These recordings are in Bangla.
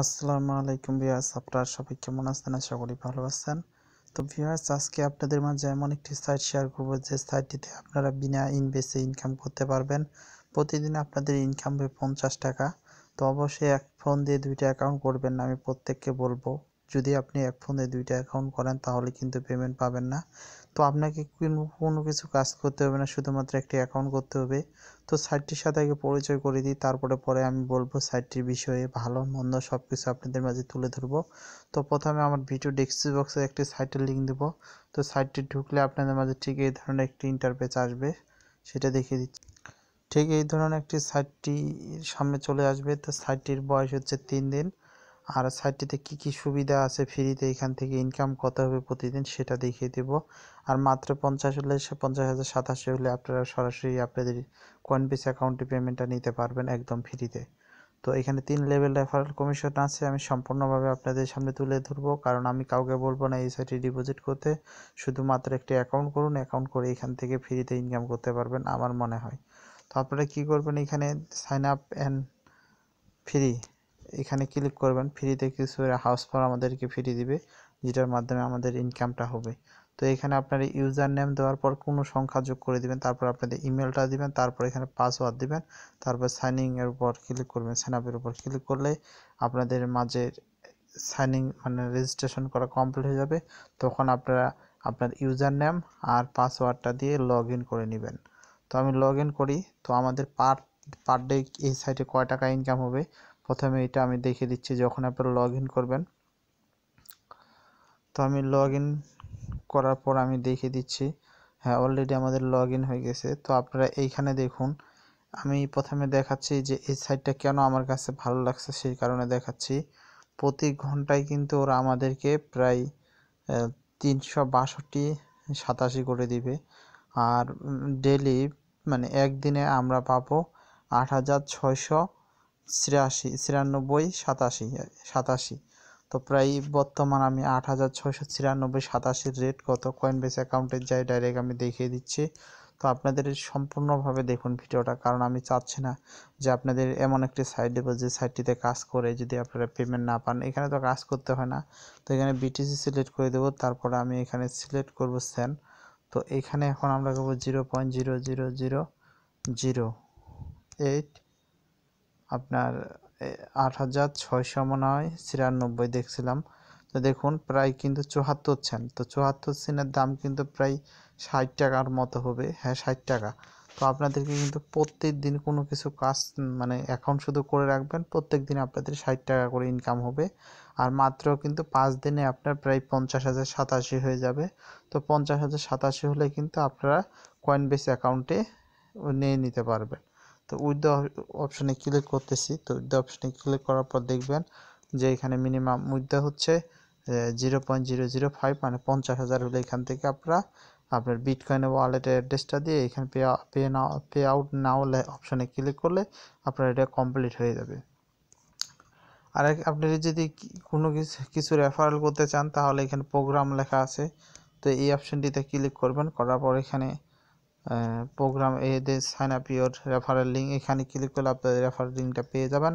আসসালামু আলাইকুম ভিউয়ার্স আপনার সবাই কেমন আছেন আশা করি ভালো আছেন তো ভিউয়ার্স আজকে আপনাদের মাঝে এমন একটি সাইট শেয়ার করব যে সাইটটিতে আপনারা বিনা ইনভেসে ইনকাম করতে পারবেন প্রতিদিন আপনাদের ইনকাম হবে পঞ্চাশ টাকা তো অবশ্যই এক ফোন দিয়ে দুইটা অ্যাকাউন্ট করবেন না আমি প্রত্যেককে বলবো যদি আপনি এক ফোনে দুইটা অ্যাকাউন্ট করেন তাহলে কিন্তু পেমেন্ট পাবেন না তো আপনাকে কোনো কিছু কাজ করতে হবে না শুধুমাত্র একটি অ্যাকাউন্ট করতে হবে তো সাইটটির সাথে আগে পরিচয় করে দিই তারপরে পরে আমি বলবো সাইটটির বিষয়ে ভালো মন্দ সব কিছু আপনাদের মাঝে তুলে ধরবো তো প্রথমে আমার ভিডিও ডেস্ক্রিপশন বক্সে একটি সাইটের লিঙ্ক দেবো তো সাইটটি ঢুকলে আপনাদের মাঝে ঠিক এই ধরনের একটি ইন্টারপেস আসবে সেটা দেখিয়ে দিচ্ছি ঠিক এই ধরনের একটি সাইটটি সামনে চলে আসবে তো সাইটটির বয়স হচ্ছে তিন দিন আর সাইটটিতে কি কি সুবিধা আছে ফ্রিতে এখান থেকে ইনকাম কত হবে প্রতিদিন সেটা দেখিয়ে দেব আর মাত্র পঞ্চাশ হলে পঞ্চাশ হাজার সাতাশি হলে আপনারা সরাসরি আপনাদের কয়েনবেস অ্যাকাউন্টে পেমেন্টটা নিতে পারবেন একদম ফ্রিতে তো এখানে তিন লেভেল রেফারেল কমিশন আছে আমি সম্পূর্ণভাবে আপনাদের সামনে তুলে ধরব কারণ আমি কাউকে বলবো না এই সাইটে ডিপোজিট করতে শুধুমাত্র একটি অ্যাকাউন্ট করুন অ্যাকাউন্ট করে এখান থেকে ফ্রিতে ইনকাম করতে পারবেন আমার মনে হয় তো আপনারা কী করবেন এখানে সাইন আপ অ্যান্ড ফ্রি এখানে ক্লিক করবেন ফ্রিতে কিছু হাউস পাওয়ার আমাদেরকে ফ্রি দিবে যেটার মাধ্যমে আমাদের ইনকামটা হবে তো এখানে আপনার ইউজার নেম দেওয়ার পর কোনো সংখ্যা যোগ করে দিবেন তারপর আপনাদের ইমেলটা দিবেন তারপর এখানে পাসওয়ার্ড দিবেন তারপর সাইনিংয়ের এর উপর ক্লিক করবেন সাইন আপের উপর ক্লিক করলে আপনাদের মাঝে সাইনিং মানে রেজিস্ট্রেশন করা কমপ্লিট হয়ে যাবে তখন আপনারা আপনার ইউজার নেম আর পাসওয়ার্ডটা দিয়ে লগ করে নেবেন তো আমি লগ করি তো আমাদের পার পার ডে এই সাইটে কয় টাকা ইনকাম হবে প্রথমে এটা আমি দেখে দিচ্ছি যখন আপনারা লগ করবেন তো আমি লগ করার পর আমি দেখে দিচ্ছি হ্যাঁ অলরেডি আমাদের লগ হয়ে গেছে তো আপনারা এইখানে দেখুন আমি প্রথমে দেখাচ্ছি যে এই সাইটটা কেন আমার কাছে ভালো লাগছে সেই কারণে দেখাচ্ছি প্রতি ঘন্টায় কিন্তু ওরা আমাদেরকে প্রায় তিনশো বাষট্টি সাতাশি করে দিবে আর ডেলি মানে একদিনে আমরা পাবো আট হাজার ছয়শো ছিয়াশি ছিয়ানব্বই সাতাশি সাতাশি তো প্রায় বর্তমান আমি আট হাজার ছশো ছিয়ানব্বই সাতাশির রেট কত কয়েন বেস অ্যাকাউন্টে যাই ডাইরেক্ট আমি দেখিয়ে দিচ্ছি তো আপনাদের সম্পূর্ণভাবে দেখুন ভিডিওটা কারণ আমি চাচ্ছি না যে আপনাদের এমন একটি সাইট দেবো যে সাইটটিতে কাজ করে যদি আপনারা পেমেন্ট না পান এখানে তো কাজ করতে হয় না তো এখানে বিটিসি সিলেক্ট করে দেবো তারপরে আমি এখানে সিলেক্ট করবো স্যান তো এখানে এখন আমরা করবো zero point zero zero zero zero eight আপনার আট হাজার ছয়শো মনে হয় ছিয়ানব্বই দেখছিলাম তো দেখুন প্রায় কিন্তু চুহাত্তর সেন তো চুহাত্তর সেনের দাম কিন্তু প্রায় ষাট টাকার মতো হবে হ্যাঁ ষাট টাকা তো আপনাদেরকে কিন্তু প্রত্যেক দিন কোনো কিছু কাজ মানে অ্যাকাউন্ট শুধু করে রাখবেন প্রত্যেক দিন আপনাদের ষাট টাকা করে ইনকাম হবে আর মাত্র কিন্তু পাঁচ দিনে আপনার প্রায় পঞ্চাশ হাজার সাতাশি হয়ে যাবে তো পঞ্চাশ হাজার সাতাশি হলে কিন্তু আপনারা কয়েন বেস অ্যাকাউন্টে নিয়ে নিতে পারবেন তো উইথ অপশানে ক্লিক করতেছি তো উইথ অপশানে ক্লিক করার পর দেখবেন যে এখানে মিনিমাম উইথ হচ্ছে zero point zero zero five মানে পঞ্চাশ হাজার হলে এখান থেকে আপনারা আপনার বিটকয়েন ওয়ালেটের অ্যাড্রেসটা দিয়ে এখানে পে পে না পে আউট না হলে অপশানে ক্লিক করলে আপনার এটা কমপ্লিট হয়ে যাবে আর আপনি যদি কোনো কিছু রেফারেল করতে চান তাহলে এখানে প্রোগ্রাম লেখা আছে তো এই অপশানটিতে ক্লিক করবেন করার পর এখানে প্রোগ্রাম এদের sign up your referral link এখানে ক্লিক করলে আপনাদের রেফারেল লিঙ্কটা পেয়ে যাবেন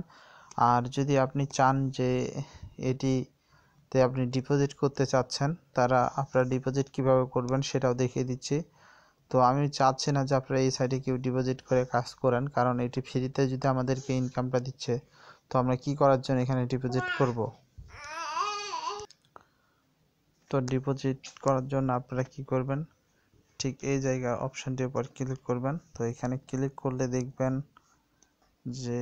আর যদি আপনি চান যে এটিতে আপনি ডিপোজিট করতে চাচ্ছেন তারা আপনারা ডিপোজিট কিভাবে করবেন সেটাও দেখিয়ে দিচ্ছি তো আমি চাচ্ছি না যে আপনারা এই সাইটে কেউ ডিপোজিট করে কাজ করেন কারণ এটি ফ্রিতে যদি আমাদেরকে ইনকামটা দিচ্ছে তো আমরা কি করার জন্য এখানে ডিপোজিট করব তো ডিপোজিট করার জন্য আপনারা কি করবেন ঠিক এই জায়গা অপশানটির উপর ক্লিক করবেন তো এখানে ক্লিক করলে দেখবেন যে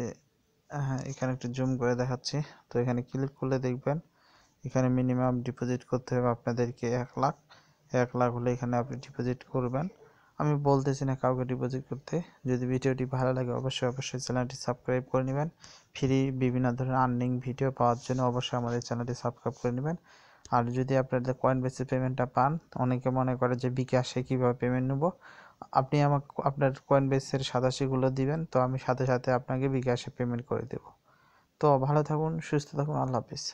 হ্যাঁ এখানে একটু জুম করে দেখাচ্ছি তো এখানে ক্লিক করলে দেখবেন এখানে মিনিমাম ডিপোজিট করতে হবে আপনাদেরকে এক লাখ এক লাখ হলে এখানে আপনি ডিপোজিট করবেন আমি বলতেছি না কাউকে ডিপোজিট করতে যদি ভিডিওটি ভালো লাগে অবশ্যই অবশ্যই চ্যানেলটি সাবস্ক্রাইব করে নেবেন ফ্রি বিভিন্ন ধরনের আর্নিং ভিডিও পাওয়ার জন্য অবশ্যই আমাদের চ্যানেলটি সাবস্ক্রাইব করে নেবেন আর যদি আপনাদের কয়েন বেসে পেমেন্টটা পান অনেকে মনে করে যে বিকাশে কীভাবে পেমেন্ট নেব আপনি আমাকে আপনার কয়েন বেসের সাদাশিগুলো দিবেন তো আমি সাথে সাথে আপনাকে বিকাশে পেমেন্ট করে দেব তো ভালো থাকুন সুস্থ থাকুন আল্লাহ হাফিজ